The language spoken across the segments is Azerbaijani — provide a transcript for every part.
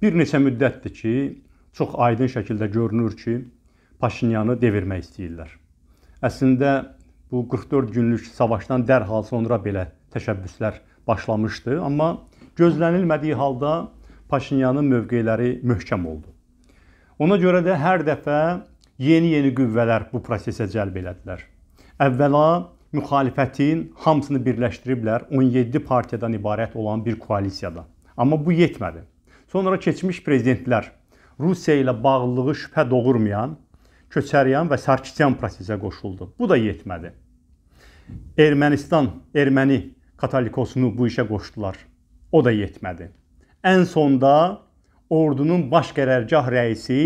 Bir neçə müddətdir ki, çox aydın şəkildə görünür ki, Paşinyanı devirmək istəyirlər. Əslində bu 44 günlük savaşdan dərhal sonra belə təşəbbüslər başlamışdı, amma gözlənilmədiyi halda Paşinyanın mövqeləri möhkəm oldu. Ona görə də hər dəfə yeni-yeni qüvvələr bu prosesə cəlb elədilər. Əvvəla müxalifətin hamısını birləşdiriblər 17 partiyadan ibarət olan bir koalisiyada. Amma bu yetmədi. Sonra keçmiş prezidentlər Rusiya ilə bağlılığı şübhə doğurmayan Köçəryan və Sarkisyan prosesə qoşuldu. Bu da yetmədi. Ermənistan, erməni katolikosunu bu işə qoşdular. O da yetmədi. Ən sonda ordunun baş qərargah rəisi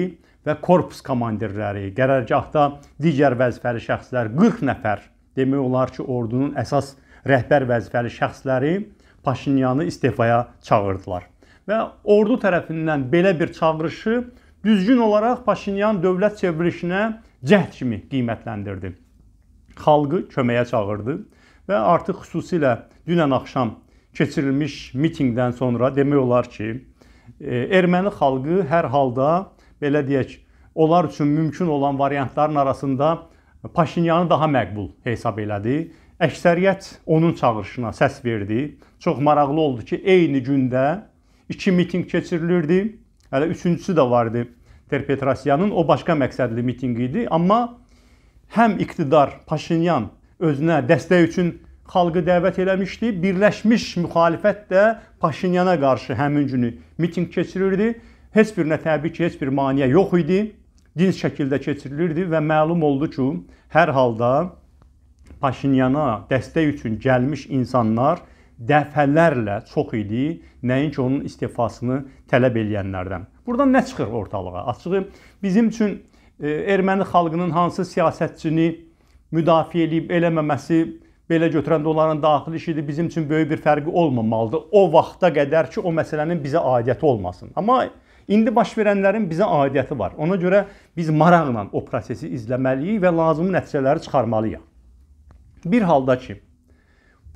və korpus komandirləri, qərargahda digər vəzifəli şəxslər 40 nəfər demək olar ki, ordunun əsas rəhbər vəzifəli şəxsləri Paşinyanı istefaya çağırdılar və ordu tərəfindən belə bir çağırışı düzgün olaraq Paşinyan dövlət çevrilişinə cəhd kimi qiymətləndirdi. Xalqı köməyə çağırdı və artıq xüsusilə dünən axşam keçirilmiş mitinqdən sonra demək olar ki, e, erməni xalqı hər halda belə deyək, onlar üçün mümkün olan variantların arasında Paşinyanı daha məqbul hesab elədi. Əksəriyyət onun çağırışına səs verdi. Çox maraqlı oldu ki, eyni gündə iki mitinq keçirilirdi. Hələ üçüncüsü də vardı Terpetrasyanın, o başqa məqsədli mitinq idi. Amma həm iqtidar Paşinyan özünə dəstək üçün xalqı dəvət eləmişdi. Birləşmiş müxalifət də Paşinyana qarşı həmin günü mitinq keçirirdi. Heç birinə təbii ki, heç bir maneə yox idi. Dinc şəkildə keçirilirdi və məlum oldu ki, hər halda Paşinyana dəstək üçün gəlmiş insanlar dəfələrlə çox idi, nəinki onun istefasını tələb edənlərdən. Burdan nə çıxır ortalığa? Açığı bizim üçün e, erməni xalqının hansı siyasətçini müdafiə edib eləməməsi belə götürəndə onların daxili işidir, bizim üçün böyük bir fərqi olmamalıdır. O vaxta qədər ki, o məsələnin bizə aidiyyəti olmasın. Amma indi baş verənlərin bizə aidiyyəti var. Ona görə biz maraqla o prosesi izləməliyik və lazımi nəticələri çıxarmalıyıq. Bir halda ki,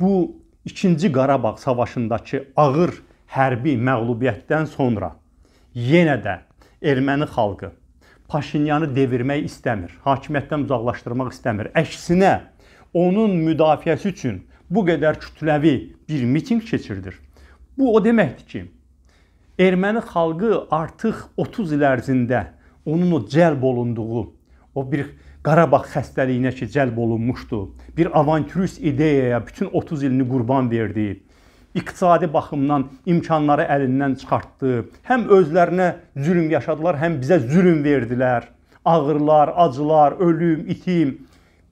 bu 2-ci Qarabağ savaşındakı ağır hərbi məğlubiyyətdən sonra yenə də erməni xalqı Paşinyanı devirmək istəmir, hakimiyyətdən uzaqlaşdırmaq istəmir. Əksinə, onun müdafiəsi üçün bu qədər kütləvi bir mitinq keçirdir. Bu o deməkdir ki, erməni xalqı artıq 30 il ərzində onun o cəlb olunduğu, o bir Qarabağ xəstəliyinə ki, cəlb olunmuşdu. Bir avantürist ideyaya bütün 30 ilini qurban verdi. İqtisadi baxımdan imkanları əlindən çıxartdı. Həm özlərinə zülm yaşadılar, həm bizə zülm verdilər. Ağırlar, acılar, ölüm, itim,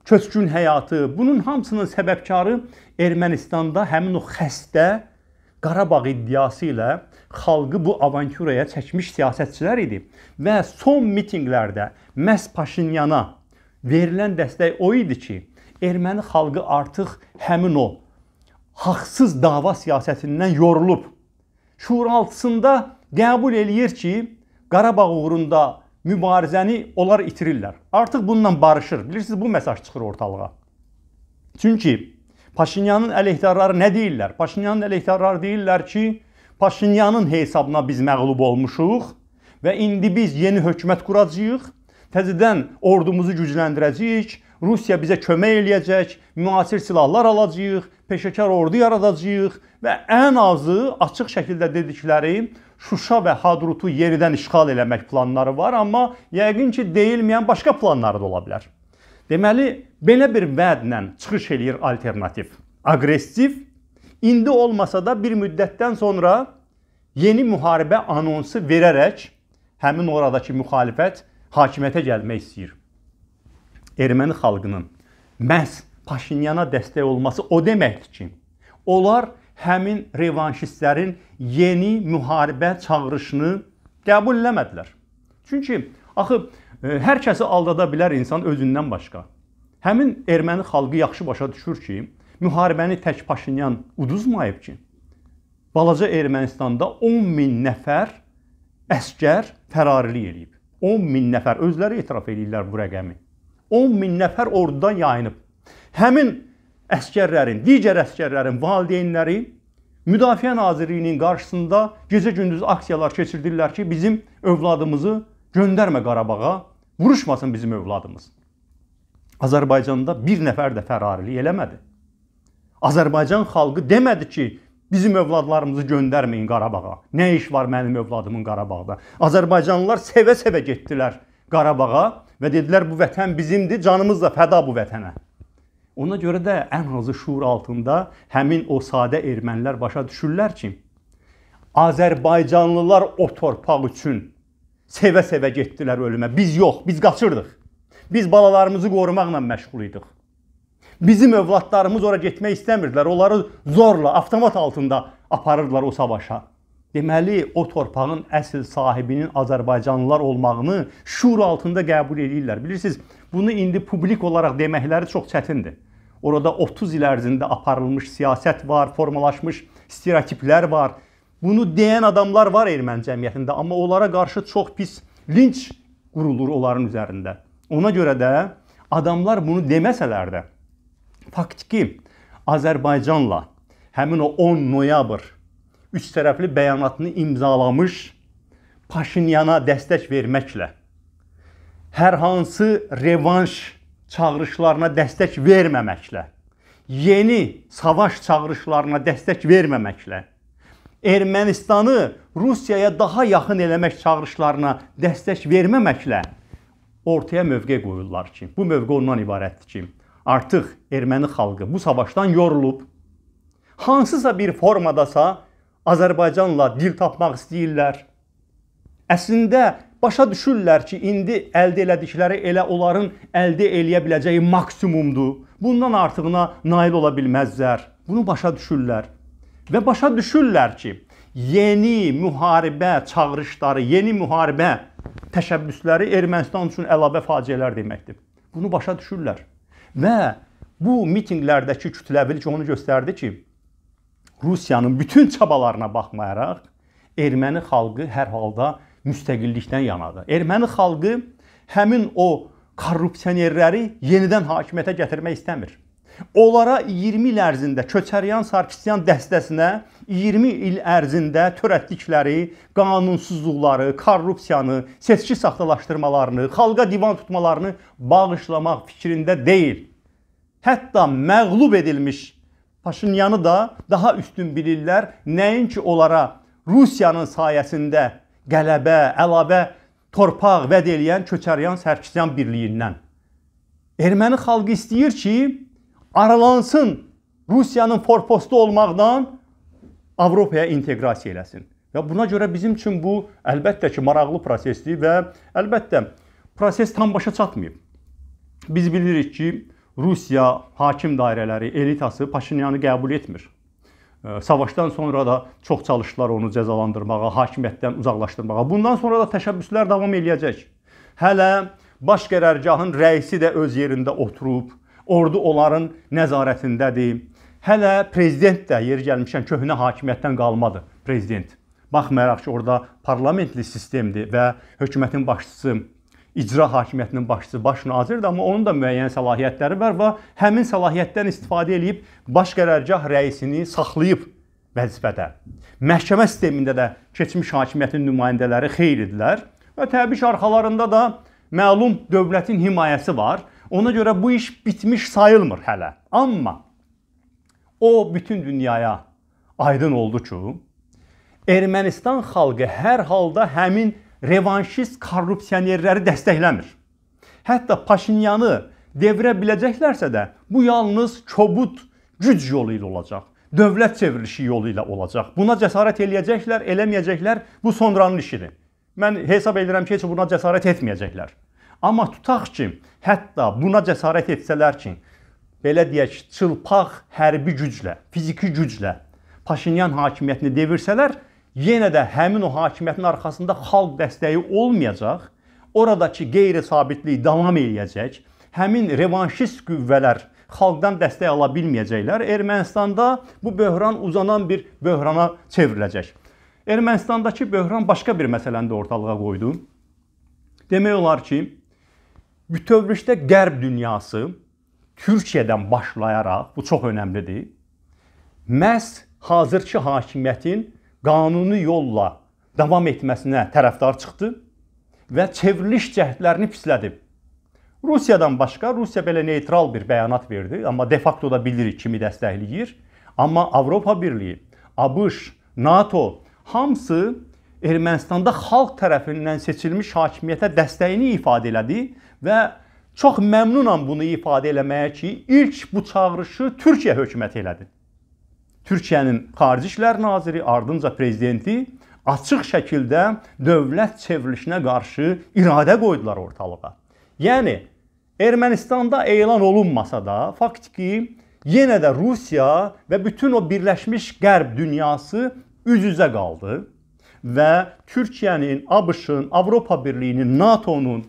köçkün həyatı. Bunun hamısının səbəbkarı Ermənistanda həmin o xəstə Qarabağ iddiası ilə xalqı bu avanturaya çəkmiş siyasətçilər idi və son mitinqlərdə məhz Paşinyana verilən dəstək o idi ki, erməni xalqı artıq həmin o haqsız dava siyasətindən yorulub. Şura 6-sında qəbul eləyir ki, Qarabağ uğrunda mübarizəni onlar itirirlər. Artıq bununla barışır. Bilirsiniz, bu mesaj çıxır ortalığa. Çünki Paşinyanın əleyhdarları nə deyirlər? Paşinyanın əleyhdarları deyirlər ki, Paşinyanın hesabına biz məğlub olmuşuq və indi biz yeni hökumət quracağıq Təzədən ordumuzu gücləndirəcəyik, Rusiya bizə kömək eləyəcək, müasir silahlar alacağıq, peşəkar ordu yaradacağıq və ən azı açıq şəkildə dedikləri Şuşa və Hadrutu yeridən işğal eləmək planları var, amma yəqin ki, deyilməyən başqa planları da ola bilər. Deməli, belə bir vədlə çıxış eləyir alternativ. Aqressiv, indi olmasa da bir müddətdən sonra yeni müharibə anonsu verərək həmin oradakı müxalifət hakimiyyətə gəlmək istəyir. Erməni xalqının məhz Paşinyana dəstək olması o deməkdir ki, onlar həmin revanşistlərin yeni müharibə çağırışını qəbul eləmədilər. Çünki axı e, hər kəsi aldada bilər insan özündən başqa. Həmin erməni xalqı yaxşı başa düşür ki, müharibəni tək Paşinyan uduzmayıb ki, balaca Ermənistanda 10 min nəfər əsgər fərarili eləyib. 10 min nəfər özləri etiraf edirlər bu rəqəmi. 10 min nəfər ordudan yayınıb. Həmin əskərlərin, digər əskərlərin valideynləri Müdafiə Nazirliyinin qarşısında gecə-gündüz aksiyalar keçirdirlər ki, bizim övladımızı göndərmə Qarabağa, vuruşmasın bizim övladımız. Azərbaycanda bir nəfər də fərarilik eləmədi. Azərbaycan xalqı demədi ki, Bizim övladlarımızı göndərməyin Qarabağa. Nə iş var mənim övladımın Qarabağda? Azərbaycanlılar sevə-sevə getdilər Qarabağa və dedilər bu vətən bizimdir, canımız da fəda bu vətənə. Ona görə də ən azı şuur altında həmin o sadə ermənilər başa düşürlər ki, Azərbaycanlılar o torpaq üçün sevə-sevə getdilər ölümə. Biz yox, biz qaçırdıq. Biz balalarımızı qorumaqla məşğul idik. Bizim övladlarımız ora getmək istəmirdilər. Onları zorla, avtomat altında aparırdılar o savaşa. Deməli, o torpağın əsl sahibinin Azərbaycanlılar olmağını şuur altında qəbul edirlər. Bilirsiniz, bunu indi publik olaraq deməkləri çox çətindir. Orada 30 il ərzində aparılmış siyasət var, formalaşmış stereotiplər var. Bunu deyən adamlar var erməni cəmiyyətində, amma onlara qarşı çox pis linç qurulur onların üzərində. Ona görə də adamlar bunu deməsələr də faktiki Azərbaycanla həmin o 10 noyabr üç tərəfli bəyanatını imzalamış Paşinyana dəstək verməklə hər hansı revanş çağırışlarına dəstək verməməklə, yeni savaş çağırışlarına dəstək verməməklə, Ermənistanı Rusiyaya daha yaxın eləmək çağırışlarına dəstək verməməklə ortaya mövqe qoyurlar ki, bu mövqe ondan ibarətdir ki, artıq erməni xalqı bu savaşdan yorulub. Hansısa bir formadasa Azərbaycanla dil tapmaq istəyirlər. Əslində başa düşürlər ki, indi əldə elədikləri elə onların əldə eləyə biləcəyi maksimumdur. Bundan artığına nail ola bilməzlər. Bunu başa düşürlər. Və başa düşürlər ki, yeni müharibə çağırışları, yeni müharibə təşəbbüsləri Ermənistan üçün əlavə faciələr deməkdir. Bunu başa düşürlər. Və bu mitinqlərdəki kütləvilik onu göstərdi ki, Rusiyanın bütün çabalarına baxmayaraq erməni xalqı hər halda müstəqillikdən yanadır. Erməni xalqı həmin o korrupsionerləri yenidən hakimiyyətə gətirmək istəmir. Onlara 20 il ərzində Köçəryan Sarkisyan dəstəsinə 20 il ərzində törətdikləri qanunsuzluqları, korrupsiyanı, seçki saxtalaşdırmalarını, xalqa divan tutmalarını bağışlamaq fikrində deyil. Hətta məğlub edilmiş Paşinyanı da daha üstün bilirlər, nəinki onlara Rusiyanın sayəsində qələbə, əlavə torpaq vəd eləyən köçəryan sərkisyan birliyindən. Erməni xalqı istəyir ki, aralansın Rusiyanın forpostu olmaqdan Avropaya inteqrasiya eləsin. Və buna görə bizim üçün bu əlbəttə ki, maraqlı prosesdir və əlbəttə proses tam başa çatmayıb. Biz bilirik ki, Rusiya hakim dairələri, elitası Paşinyanı qəbul etmir. Savaşdan sonra da çox çalışdılar onu cəzalandırmağa, hakimiyyətdən uzaqlaşdırmağa. Bundan sonra da təşəbbüslər davam eləyəcək. Hələ baş qərargahın rəisi də öz yerində oturub, ordu onların nəzarətindədir. Hələ prezident də yer gəlmişən köhnə hakimiyyətdən qalmadı prezident. Baxmayaraq ki, orada parlamentli sistemdir və hökumətin başçısı icra hakimiyyətinin başçısı baş nazirdir, amma onun da müəyyən səlahiyyətləri var və həmin səlahiyyətdən istifadə edib baş qərargah rəisini saxlayıb vəzifədə. Məhkəmə sistemində də keçmiş hakimiyyətin nümayəndələri xeyir idilər və təbii ki, arxalarında da məlum dövlətin himayəsi var. Ona görə bu iş bitmiş sayılmır hələ. Amma O bütün dünyaya aydın oldu ki, Ermənistan xalqı hər halda həmin revanşist korrupsionerləri dəstəkləmir. Hətta Paşinyanı devrə biləcəklərsə də bu yalnız kobud güc yolu ilə olacaq. Dövlət çevrilişi yolu ilə olacaq. Buna cəsarət eləyəcəklər, eləməyəcəklər, bu sonranın işidir. Mən hesab edirəm ki, heç buna cəsarət etməyəcəklər. Amma tutaq ki, hətta buna cəsarət etsələr ki, belə deyək, çılpaq hərbi güclə, fiziki güclə Paşinyan hakimiyyətini devirsələr, yenə də həmin o hakimiyyətin arxasında xalq dəstəyi olmayacaq. Oradakı qeyri-sabitlik davam eləyəcək. Həmin revanşist qüvvələr xalqdan dəstək ala bilməyəcəklər. Ermənistanda bu böhran uzanan bir böhrana çevriləcək. Ermənistandakı böhran başqa bir məsələni də ortalığa qoydu. Demək olar ki, bütövlükdə qərb dünyası Türkiyədən başlayaraq, bu çox önəmlidir, məhz hazırki hakimiyyətin qanuni yolla davam etməsinə tərəfdar çıxdı və çevriliş cəhdlərini pislədi. Rusiyadan başqa Rusiya belə neytral bir bəyanat verdi, amma de facto da bilirik kimi dəstəkləyir. Amma Avropa Birliyi, ABŞ, NATO hamısı Ermənistanda xalq tərəfindən seçilmiş hakimiyyətə dəstəyini ifadə elədi və Çox məmnunam bunu ifadə eləməyə ki, ilk bu çağırışı Türkiyə hökuməti elədi. Türkiyənin Xarici İşlər naziri, ardınca prezidenti açıq şəkildə dövlət çevrilişinə qarşı iradə qoydular ortalığa. Yəni Ermənistanda elan olunmasa da, faktiki yenə də Rusiya və bütün o birləşmiş qərb dünyası üz-üzə qaldı və Türkiyənin, ABŞ-ın, Avropa Birliyinin, NATO-nun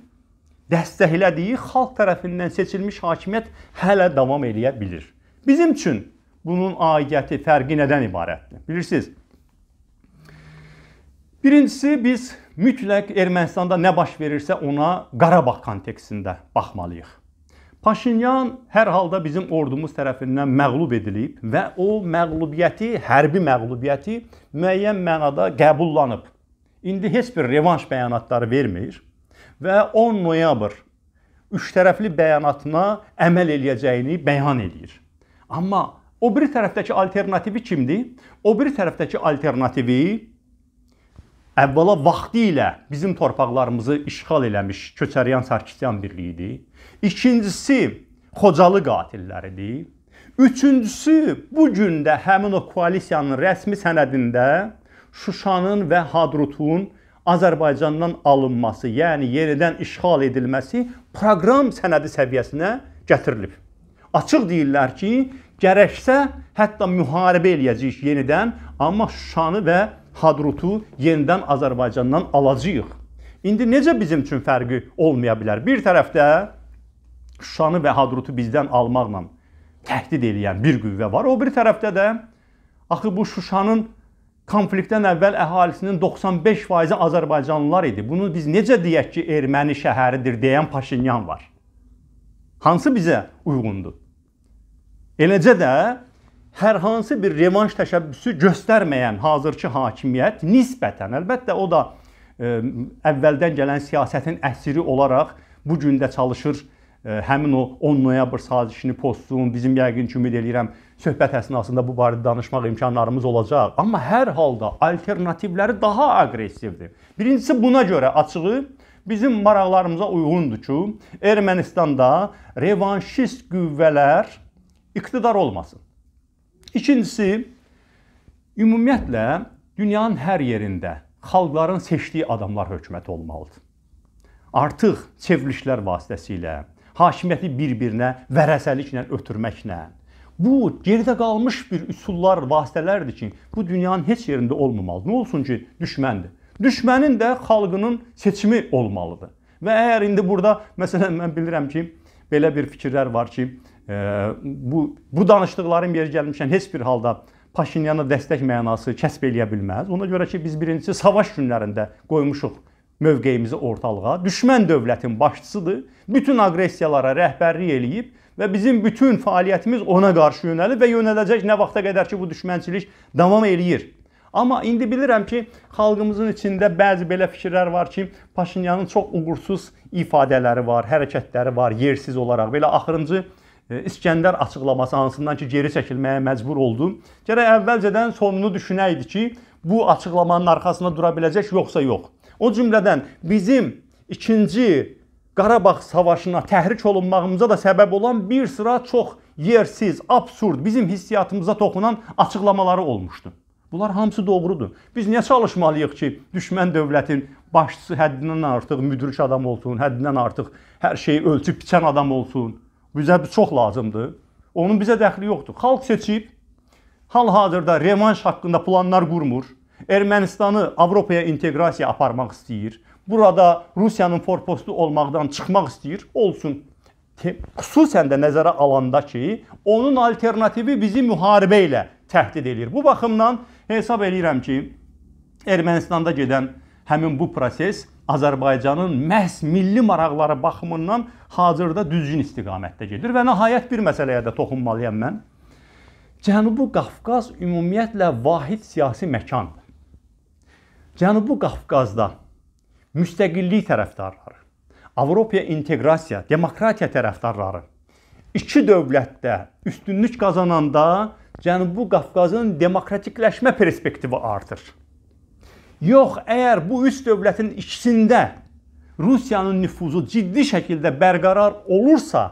dəstəklədiyi xalq tərəfindən seçilmiş hakimiyyət hələ davam eləyə bilir. Bizim üçün bunun aidiyyəti fərqi nədən ibarətdir? Bilirsiniz, Birincisi biz mütləq Ermənistanda nə baş verirsə ona Qarabağ kontekstində baxmalıyıq. Paşinyan hər halda bizim ordumuz tərəfindən məğlub edilib və o məğlubiyyəti, hərbi məğlubiyyəti müəyyən mənada qəbullanıb. İndi heç bir revanş bəyanatları vermir və 10 noyabr üç tərəfli bəyanatına əməl eləyəcəyini bəyan eləyir. Amma o biri tərəfdəki alternativi kimdir? O biri tərəfdəki alternativi əvvəla vaxtı ilə bizim torpaqlarımızı işğal eləmiş Köçəryan Sarkisyan birliyi idi. İkincisi Xocalı qatilləridir. Üçüncüsü bu gün də həmin o koalisiyanın rəsmi sənədində Şuşanın və Hadrutun Azərbaycandan alınması, yəni yenidən işğal edilməsi proqram sənədi səviyyəsinə gətirilib. Açıq deyirlər ki, gərəksə hətta müharibə eləyəcəyik yenidən, amma Şuşanı və Hadrutu yenidən Azərbaycandan alacağıq. İndi necə bizim üçün fərqi olmaya bilər? Bir tərəfdə Şuşanı və Hadrutu bizdən almaqla təhdid eləyən bir qüvvə var. O bir tərəfdə də axı bu Şuşanın konfliktdən əvvəl əhalisinin 95%-i Azərbaycanlılar idi. Bunu biz necə deyək ki, erməni şəhəridir deyən Paşinyan var. Hansı bizə uyğundur? Eləcə də hər hansı bir revanş təşəbbüsü göstərməyən hazırki hakimiyyət nisbətən, əlbəttə o da ə, e, əvvəldən gələn siyasətin əsiri olaraq bu gün də çalışır həmin o 10 noyabr sazişini pozsun. Bizim yəqin ki, ümid eləyirəm söhbət əsnasında bu barədə danışmaq imkanlarımız olacaq. Amma hər halda alternativləri daha aqressivdir. Birincisi buna görə açığı bizim maraqlarımıza uyğundur ki, Ermənistanda revanşist qüvvələr iqtidar olmasın. İkincisi ümumiyyətlə dünyanın hər yerində xalqların seçdiyi adamlar hökumət olmalıdır artıq çevrilişlər vasitəsilə, hakimiyyəti bir-birinə vərəsəliklə ötürməklə. Bu geridə qalmış bir üsullar, vasitələrdir ki, bu dünyanın heç yerində olmamalıdır. Nə olsun ki, düşməndir. Düşmənin də xalqının seçimi olmalıdır. Və əgər indi burada məsələn mən bilirəm ki, belə bir fikirlər var ki, e, bu bu danışdıqlarım yer gəlmişən heç bir halda Paşinyana dəstək mənası kəsb eləyə bilməz. Ona görə ki, biz birincisi savaş günlərində qoymuşuq mövqeyimizi ortalığa, düşmən dövlətin başçısıdır, bütün aqressiyalara rəhbərlik eləyib və bizim bütün fəaliyyətimiz ona qarşı yönəlib və yönələcək nə vaxta qədər ki, bu düşmənçilik davam eləyir. Amma indi bilirəm ki, xalqımızın içində bəzi belə fikirlər var ki, Paşinyanın çox uğursuz ifadələri var, hərəkətləri var, yersiz olaraq. Belə axırıncı e, İskəndər açıqlaması hansından ki, geri çəkilməyə məcbur oldu. Gərək əvvəlcədən sonunu düşünəydi ki, bu açıqlamanın arxasında dura biləcək yoxsa yox. O cümlədən bizim ikinci Qarabağ savaşına təhrik olunmağımıza da səbəb olan bir sıra çox yersiz, absurd, bizim hissiyatımıza toxunan açıqlamaları olmuşdu. Bunlar hamısı doğrudur. Biz niyə çalışmalıyıq ki, düşmən dövlətin başçısı həddindən artıq müdürç adam olsun, həddindən artıq hər şeyi ölçüb biçən adam olsun? Bizə çox lazımdır. Onun bizə dəxli yoxdur. Xalq seçib, hal-hazırda revanş haqqında planlar qurmur. Ermənistanı Avropaya inteqrasiya aparmaq istəyir. Burada Rusiyanın forpostu olmaqdan çıxmaq istəyir. Olsun. Xüsusən də nəzərə alanda ki, onun alternativi bizi müharibə ilə təhdid edir. Bu baxımdan hesab edirəm ki, Ermənistanda gedən həmin bu proses Azərbaycanın məhz milli maraqları baxımından hazırda düzgün istiqamətdə gedir və nəhayət bir məsələyə də toxunmalıyam mən. Cənubi Qafqaz ümumiyyətlə vahid siyasi məkandır. Cənubi Qafqazda müstəqillik tərəfdarları, Avropaya inteqrasiya, demokratiya tərəfdarları iki dövlətdə üstünlük qazananda Cənubi Qafqazın demokratikləşmə perspektivi artır. Yox, əgər bu üç dövlətin ikisində Rusiyanın nüfuzu ciddi şəkildə bərqərar olursa,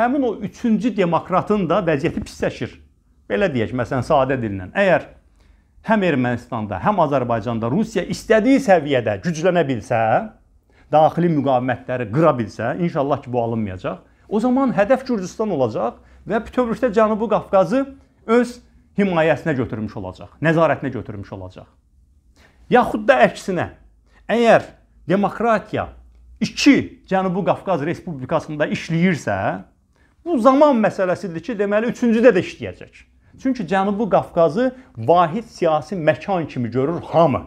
həmin o üçüncü demokratın da vəziyyəti pisləşir. Belə deyək, məsələn, sadə dillə. Əgər həm Ermənistanda, həm Azərbaycanda Rusiya istədiyi səviyyədə güclənə bilsə, daxili müqavimətləri qıra bilsə, inşallah ki, bu alınmayacaq. O zaman hədəf Gürcüstan olacaq və bütövlükdə Cənubi Qafqazı öz himayəsinə götürmüş olacaq, nəzarətinə götürmüş olacaq. Yaxud da əksinə, əgər demokratiya 2 Cənubi Qafqaz Respublikasında işləyirsə, bu zaman məsələsidir ki, deməli 3-cüdə də işləyəcək. Çünki Cənubi Qafqazı vahid siyasi məkan kimi görür hamı.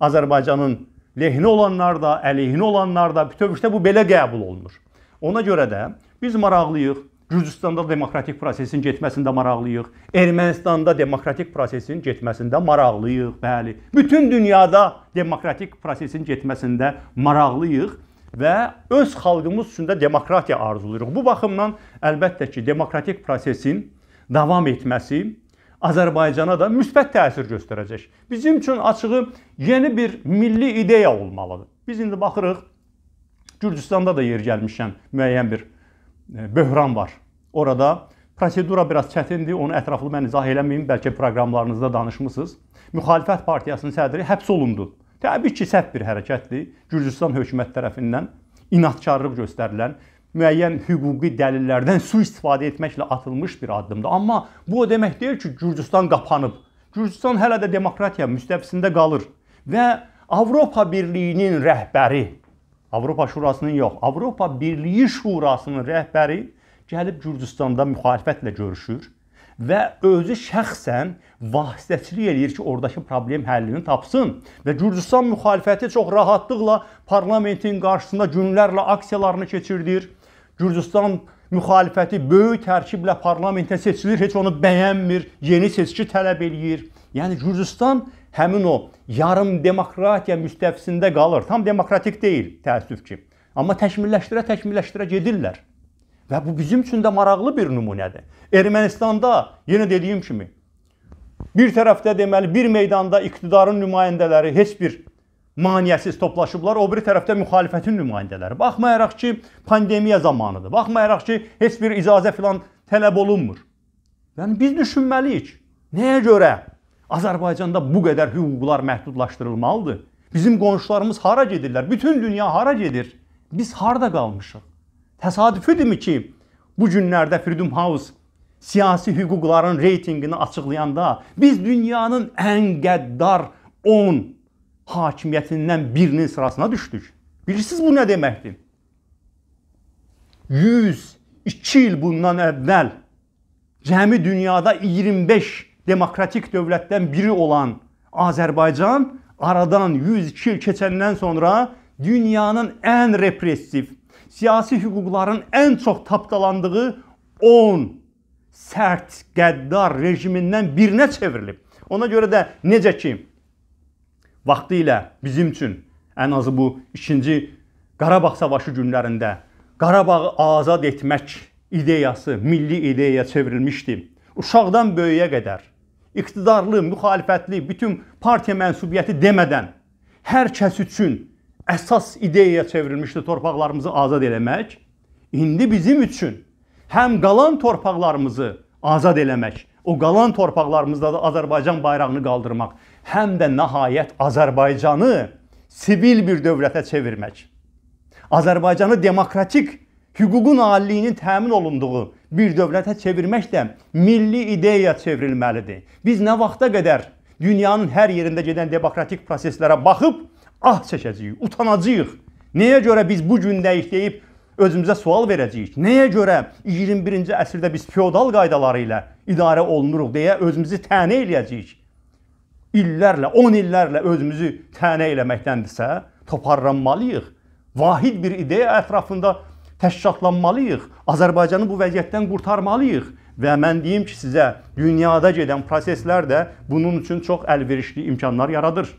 Azərbaycanın lehinə olanlar da, əleyhinə olanlar da bütövlükdə bu belə qəbul olunur. Ona görə də biz maraqlıyıq. Gürcüstanda demokratik prosesin getməsində maraqlıyıq. Ermənistanda demokratik prosesin getməsində maraqlıyıq, bəli. Bütün dünyada demokratik prosesin getməsində maraqlıyıq və öz xalqımız üçün də demokratiya arzulayırıq. Bu baxımdan əlbəttə ki, demokratik prosesin davam etməsi Azərbaycana da müsbət təsir göstərəcək. Bizim üçün açığı yeni bir milli ideya olmalıdır. Biz indi baxırıq Gürcüstanda da yer gəlmişəm, müəyyən bir e, böhran var. Orada prosedura biraz çətindir. Onu ətraflı mən izah eləməyim, bəlkə proqramlarınızda danışmısınız. Müxalifət partiyasının sədri həbs olundu. Təbii ki, səhv bir hərəkətdir. Gürcüstan hökumət tərəfindən inadkarlıq göstərilən, müəyyən hüquqi dəlillərdən su istifadə etməklə atılmış bir addımdır. Amma bu o demək deyil ki, Gürcüstan qapanıb. Gürcüstan hələ də demokratiya müstəvisində qalır və Avropa Birliyinin rəhbəri, Avropa Şurasının yox, Avropa Birliyi Şurasının rəhbəri gəlib Gürcüstanda müxalifətlə görüşür və özü şəxsən vasitəçilik eləyir ki, ordakı problem həllini tapsın. Və Gürcüstan müxalifəti çox rahatlıqla parlamentin qarşısında günlərlə aksiyalarını keçirdir Gürcüstan müxalifəti böyük tərkiblə parlamentə seçilir, heç onu bəyənmir, yeni seçki tələb eləyir. Yəni Gürcüstan həmin o yarım demokratiya müstəvisində qalır. Tam demokratik deyil, təəssüf ki. Amma təkmilləşdirə təkmilləşdirə gedirlər. Və bu bizim üçün də maraqlı bir nümunədir. Ermənistanda yenə dediyim kimi bir tərəfdə deməli bir meydanda iqtidarın nümayəndələri heç bir maniyəsiz toplaşıblar. O biri tərəfdə müxalifətin nümayəndələri. Baxmayaraq ki, pandemiya zamanıdır. Baxmayaraq ki, heç bir icazə filan tələb olunmur. Yəni biz düşünməliyik. Nəyə görə Azərbaycanda bu qədər hüquqlar məhdudlaşdırılmalıdır? Bizim qonşularımız hara gedirlər? Bütün dünya hara gedir? Biz harda qalmışıq? Təsadüfüdürmü ki, bu günlərdə Freedom House siyasi hüquqların reytinqini açıqlayanda biz dünyanın ən qəddar 10 hakimiyyətindən birinin sırasına düşdük. Bilirsiniz bu nə deməkdir? 102 il bundan əvvəl cəmi dünyada 25 demokratik dövlətdən biri olan Azərbaycan aradan 102 il keçəndən sonra dünyanın ən repressiv, siyasi hüquqların ən çox tapdalandığı 10 sərt, qəddar rejimindən birinə çevrilib. Ona görə də necə ki vaxtı ilə bizim üçün ən azı bu 2-ci Qarabağ savaşı günlərində Qarabağı azad etmək ideyası milli ideyaya çevrilmişdi. Uşaqdan böyüyə qədər iqtidarlı, müxalifətli, bütün partiya mənsubiyyəti demədən hər kəs üçün əsas ideyaya çevrilmişdi torpaqlarımızı azad eləmək. İndi bizim üçün həm qalan torpaqlarımızı azad eləmək, o qalan torpaqlarımızda da Azərbaycan bayrağını qaldırmaq həm də nəhayət Azərbaycanı sivil bir dövlətə çevirmək. Azərbaycanı demokratik hüququn aliliyinin təmin olunduğu bir dövlətə çevirmək də milli ideyaya çevrilməlidir. Biz nə vaxta qədər dünyanın hər yerində gedən demokratik proseslərə baxıb ah çəkəcəyik, utanacağıq. Nəyə görə biz bu gün dəyişdiyib özümüzə sual verəcəyik. Nəyə görə 21-ci əsrdə biz feodal qaydaları ilə idarə olunuruq deyə özümüzü tənə eləyəcəyik illərlə, 10 illərlə özümüzü tənə eləməkdəndirsə, toparlanmalıyıq. Vahid bir ideya ətrafında təşkilatlanmalıyıq. Azərbaycanı bu vəziyyətdən qurtarmalıyıq. Və mən deyim ki, sizə dünyada gedən proseslər də bunun üçün çox əlverişli imkanlar yaradır.